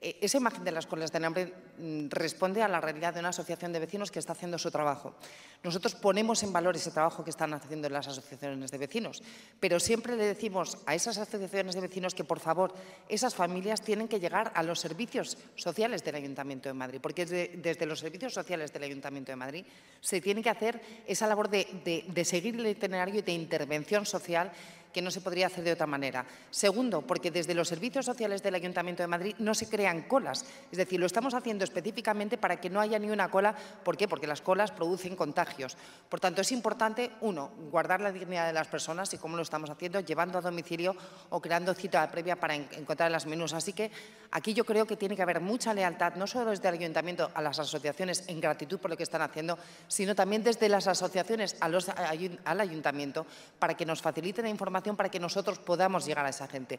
E-, esa imagen de las colas de hambre mm, responde a la realidad de una asociación de vecinos que está haciendo su trabajo. Nosotros ponemos en valor ese trabajo que están haciendo las asociaciones de vecinos, pero siempre le decimos a esas asociaciones de vecinos que, por favor, esas familias tienen que llegar a los servicios sociales del Ayuntamiento de Madrid, porque desde los servicios sociales del Ayuntamiento de Madrid se tiene que hacer esa labor de, de seguir el itinerario de intervención social que no se podría hacer de otra manera. Segundo, porque desde los servicios sociales del Ayuntamiento de Madrid no se crean colas. Es decir, lo estamos haciendo específicamente para que no haya ni una cola. ¿Por qué? Porque las colas producen contagios. Por tanto, es importante, uno, guardar la dignidad de las personas y cómo lo estamos haciendo, llevando a domicilio o creando cita previa para encontrar las menús. Así que aquí yo creo que tiene que haber mucha lealtad, no solo desde el Ayuntamiento a las asociaciones en gratitud por lo que están haciendo, sino también desde las asociaciones al Ayuntamiento para que nos faciliten la información para que nosotros podamos llegar a esa gente.